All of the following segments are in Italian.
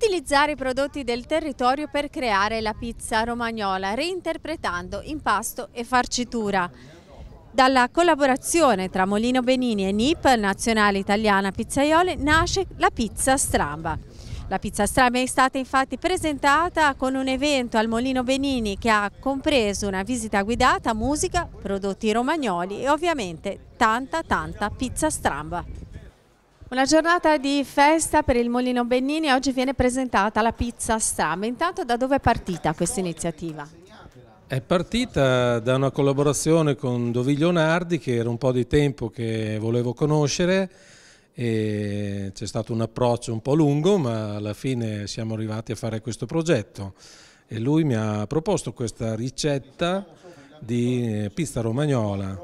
Utilizzare i prodotti del territorio per creare la pizza romagnola, reinterpretando impasto e farcitura. Dalla collaborazione tra Molino Benini e NIP, Nazionale Italiana Pizzaiole, nasce la pizza stramba. La pizza stramba è stata infatti presentata con un evento al Molino Benini che ha compreso una visita guidata, musica, prodotti romagnoli e ovviamente tanta tanta pizza stramba. Una giornata di festa per il Molino Bennini, oggi viene presentata la pizza Stram. Intanto da dove è partita questa iniziativa? È partita da una collaborazione con Doviglio Nardi che era un po' di tempo che volevo conoscere c'è stato un approccio un po' lungo ma alla fine siamo arrivati a fare questo progetto e lui mi ha proposto questa ricetta di pizza romagnola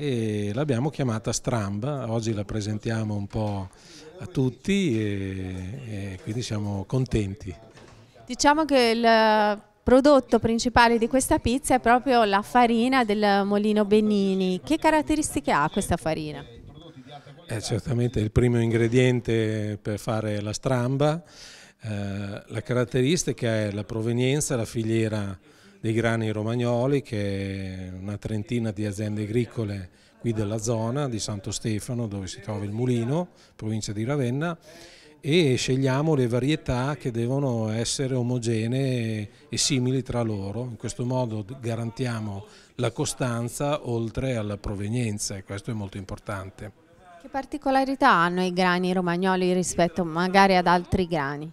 e l'abbiamo chiamata Stramba, oggi la presentiamo un po' a tutti e, e quindi siamo contenti. Diciamo che il prodotto principale di questa pizza è proprio la farina del Molino Benini. Che caratteristiche ha questa farina? È certamente il primo ingrediente per fare la stramba. Eh, la caratteristica è la provenienza, la filiera dei grani romagnoli che è una trentina di aziende agricole qui della zona di Santo Stefano dove si trova il mulino, provincia di Ravenna e scegliamo le varietà che devono essere omogenee e simili tra loro, in questo modo garantiamo la costanza oltre alla provenienza e questo è molto importante. Che particolarità hanno i grani romagnoli rispetto magari ad altri grani?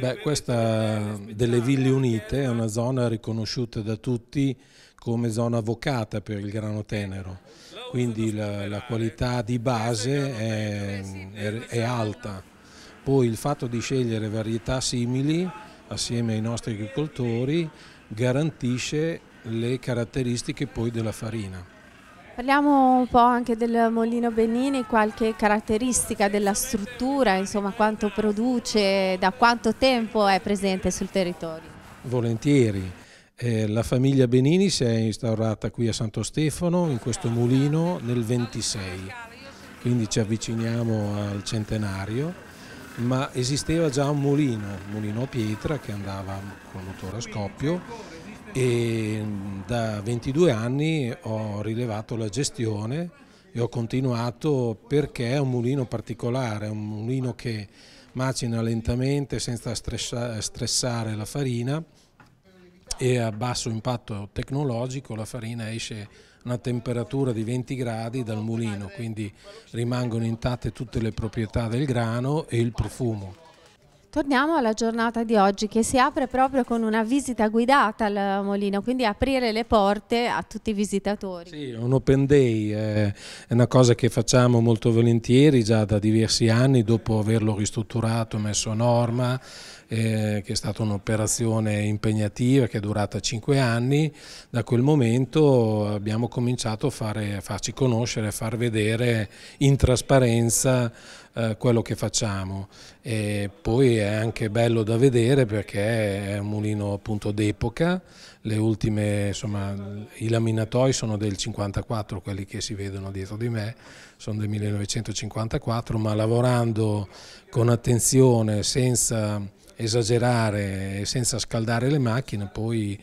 Beh, questa delle Ville Unite è una zona riconosciuta da tutti come zona vocata per il grano tenero, quindi la, la qualità di base è, è, è alta. Poi il fatto di scegliere varietà simili assieme ai nostri agricoltori garantisce le caratteristiche poi della farina. Parliamo un po' anche del Molino Benini, qualche caratteristica della struttura, insomma quanto produce, da quanto tempo è presente sul territorio? Volentieri. Eh, la famiglia Benini si è instaurata qui a Santo Stefano, in questo mulino, nel 26, quindi ci avviciniamo al centenario, ma esisteva già un mulino, un mulino a pietra che andava con motore a scoppio e da 22 anni ho rilevato la gestione e ho continuato perché è un mulino particolare, è un mulino che macina lentamente senza stressare la farina e a basso impatto tecnologico la farina esce a una temperatura di 20 gradi dal mulino, quindi rimangono intatte tutte le proprietà del grano e il profumo. Torniamo alla giornata di oggi che si apre proprio con una visita guidata al Molino, quindi aprire le porte a tutti i visitatori. Sì, un open day eh, è una cosa che facciamo molto volentieri già da diversi anni dopo averlo ristrutturato, messo a norma, eh, che è stata un'operazione impegnativa che è durata cinque anni. Da quel momento abbiamo cominciato a, fare, a farci conoscere, a far vedere in trasparenza eh, quello che facciamo. E poi è anche bello da vedere perché è un mulino appunto d'epoca, le ultime, insomma, i laminatoi sono del 54, quelli che si vedono dietro di me, sono del 1954, ma lavorando con attenzione, senza esagerare e senza scaldare le macchine, poi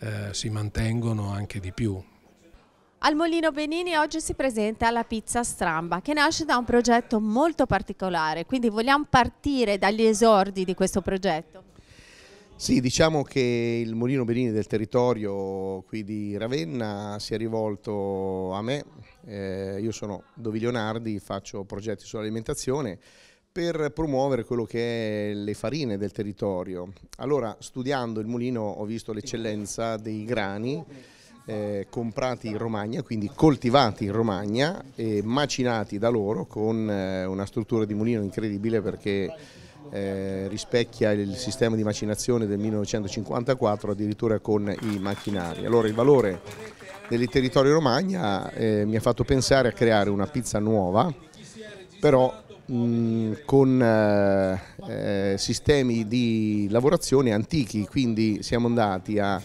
eh, si mantengono anche di più. Al Molino Benini oggi si presenta la pizza stramba che nasce da un progetto molto particolare, quindi vogliamo partire dagli esordi di questo progetto. Sì, diciamo che il Mulino Benini del territorio qui di Ravenna si è rivolto a me, eh, io sono Doviglionardi, faccio progetti sull'alimentazione per promuovere quello che è le farine del territorio. Allora, studiando il mulino ho visto l'eccellenza dei grani eh, comprati in Romagna, quindi coltivati in Romagna e macinati da loro con eh, una struttura di mulino incredibile perché eh, rispecchia il sistema di macinazione del 1954 addirittura con i macchinari. Allora il valore del territorio Romagna eh, mi ha fatto pensare a creare una pizza nuova, però mm, con eh, eh, sistemi di lavorazione antichi, quindi siamo andati a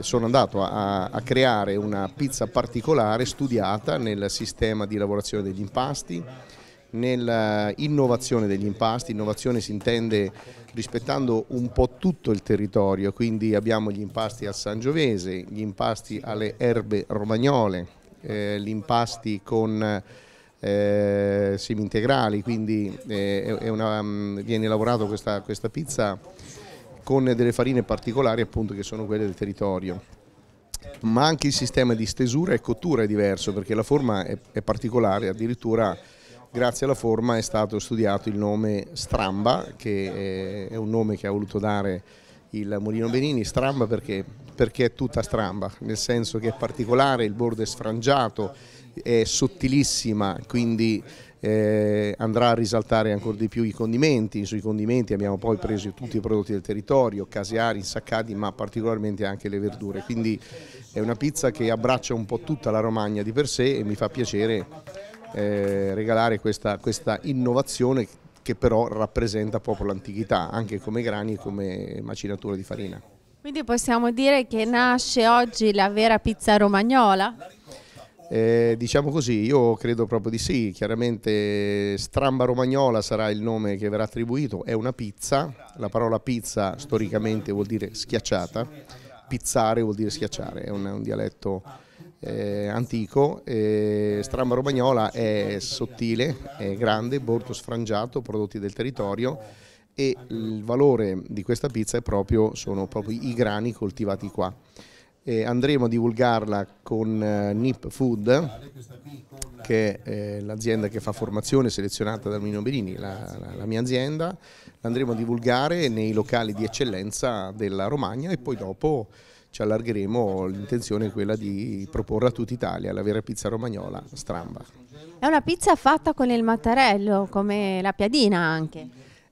sono andato a, a, creare una pizza particolare studiata nel sistema di lavorazione degli impasti, nell'innovazione degli impasti, innovazione si intende rispettando un po' tutto il territorio, quindi abbiamo gli impasti al Sangiovese, gli impasti alle erbe romagnole, eh, gli impasti con eh, semi integrali, quindi eh, una, mm, viene lavorata questa, questa pizza con delle farine particolari appunto che sono quelle del territorio ma anche il sistema di stesura e cottura è diverso perché la forma è, particolare, addirittura grazie alla forma è stato studiato il nome Stramba, che è un nome che ha voluto dare il Molino Benini, Stramba perché, perché è tutta stramba, nel senso che è particolare, il bordo è sfrangiato, è sottilissima, quindi eh, andrà a risaltare ancora di più i condimenti, sui condimenti abbiamo poi preso tutti i prodotti del territorio, caseari, insaccati, ma particolarmente anche le verdure, quindi è una pizza che abbraccia un po' tutta la Romagna di per sé e mi fa piacere eh, regalare questa, questa innovazione che però rappresenta proprio l'antichità, anche come grani e come macinatura di farina. Quindi possiamo dire che nasce oggi la vera pizza romagnola? Eh, diciamo così, io credo proprio di sì, chiaramente Stramba Romagnola sarà il nome che verrà attribuito, è una pizza, la parola pizza storicamente vuol dire schiacciata, pizzare vuol dire schiacciare, è un, un dialetto eh, antico, eh, stramba romagnola è sottile, è grande, bordo sfrangiato, prodotti del territorio e il valore di questa pizza proprio, sono proprio i grani coltivati qua. Eh, andremo a divulgarla con eh, Nip Food, che è eh, l'azienda che fa formazione selezionata da Mino Berini, la, la, la mia azienda, l'andremo a divulgare nei locali di eccellenza della Romagna e poi dopo ci allargheremo, l'intenzione è quella di proporre a tutta Italia la vera pizza romagnola stramba. È una pizza fatta con il mattarello, come la piadina anche.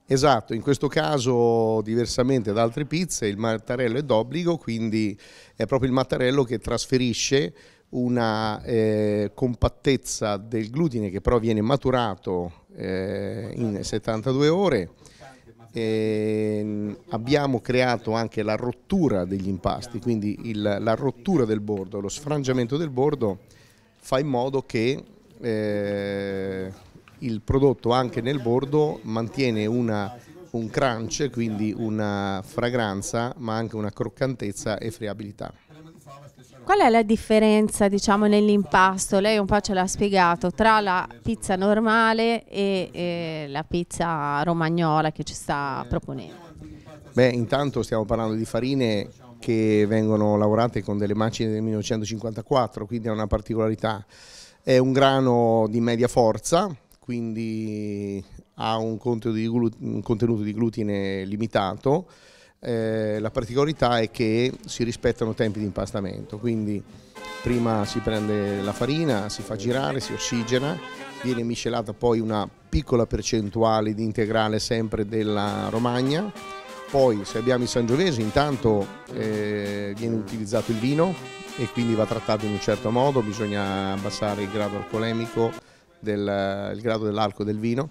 Esatto, in questo caso diversamente da altre pizze il mattarello è d'obbligo, quindi è proprio il mattarello che trasferisce una eh, compattezza del glutine che però viene maturato eh, in 72 ore eh, abbiamo creato anche la rottura degli impasti, quindi il, la rottura del bordo, lo sfrangiamento del bordo fa in modo che eh, il prodotto anche nel bordo mantiene una, un crunch, quindi una fragranza, ma anche una croccantezza e friabilità. Qual è la differenza diciamo, nell'impasto? Lei un po' ce l'ha spiegato tra la pizza normale e, e la pizza romagnola che ci sta proponendo. Beh, intanto stiamo parlando di farine che vengono lavorate con delle macchine del 1954, quindi è una particolarità. È un grano di media forza, quindi ha un contenuto di glutine limitato eh, la particolarità è che si rispettano i tempi di impastamento, quindi prima si prende la farina, si fa girare, si ossigena, viene miscelata poi una piccola percentuale di integrale sempre della Romagna, poi se abbiamo il Sangiovese intanto eh, viene utilizzato il vino e quindi va trattato in un certo modo, bisogna abbassare il grado alcolemico, del, il grado dell'alcol del vino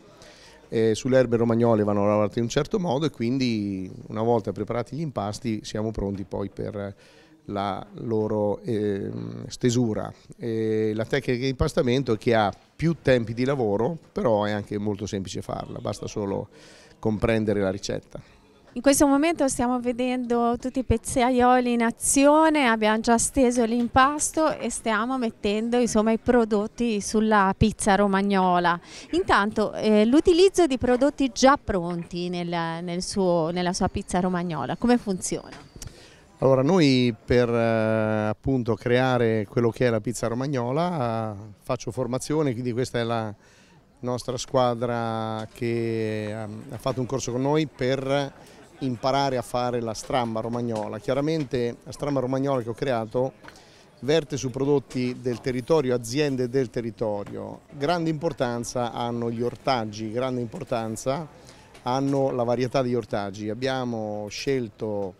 eh, sulle erbe romagnole vanno lavorate in un certo modo e quindi una volta preparati gli impasti siamo pronti poi per la loro eh, stesura. E la tecnica di impastamento è che ha più tempi di lavoro, però è anche molto semplice farla, basta solo comprendere la ricetta. In questo momento stiamo vedendo tutti i pizzaioli in azione, abbiamo già steso l'impasto e stiamo mettendo insomma, i prodotti sulla pizza romagnola. Intanto eh, l'utilizzo di prodotti già pronti nel, nel suo, nella sua pizza romagnola, come funziona? Allora noi per eh, appunto creare quello che è la pizza romagnola eh, faccio formazione, quindi questa è la nostra squadra che ehm, ha fatto un corso con noi per imparare a fare la stramba romagnola. Chiaramente la stramba romagnola che ho creato verte su prodotti del territorio, aziende del territorio. Grande importanza hanno gli ortaggi, grande importanza hanno la varietà degli ortaggi. Abbiamo scelto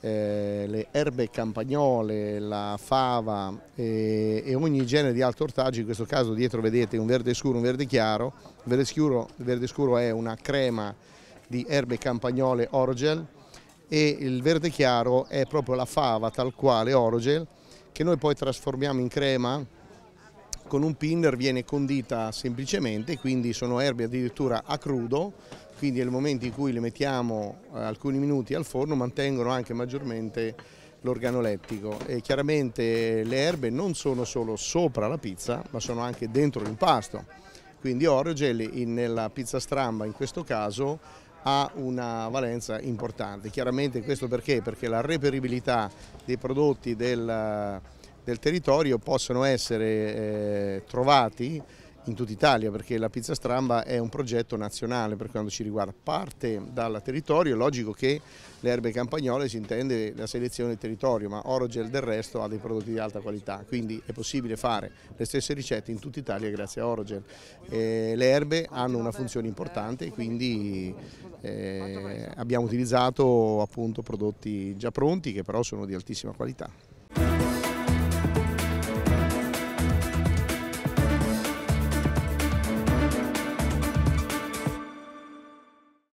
eh, le erbe campagnole, la fava eh, e, ogni genere di alto ortaggi. in questo caso dietro vedete un verde scuro, un verde chiaro, il verde scuro, il verde scuro è una crema di erbe campagnole orgel e il verde chiaro è proprio la fava tal quale orgel che noi poi trasformiamo in crema con un pinner viene condita semplicemente, quindi sono erbe addirittura a crudo, quindi nel momento in cui le mettiamo eh, alcuni minuti al forno mantengono anche maggiormente l'organolettico e chiaramente le erbe non sono solo sopra la pizza ma sono anche dentro l'impasto, quindi Orogel nella pizza stramba in questo caso ha una valenza importante. Chiaramente questo perché? Perché la reperibilità dei prodotti del, del territorio possono essere eh, trovati in tutta Italia perché la pizza stramba è un progetto nazionale per quanto ci riguarda, parte dal territorio, è logico che le erbe campagnole si intende la selezione del territorio, ma Orogel del resto ha dei prodotti di alta qualità, quindi è possibile fare le stesse ricette in tutta Italia grazie a Orogel. Eh, le erbe hanno una funzione importante, quindi eh, abbiamo utilizzato appunto prodotti già pronti che però sono di altissima qualità.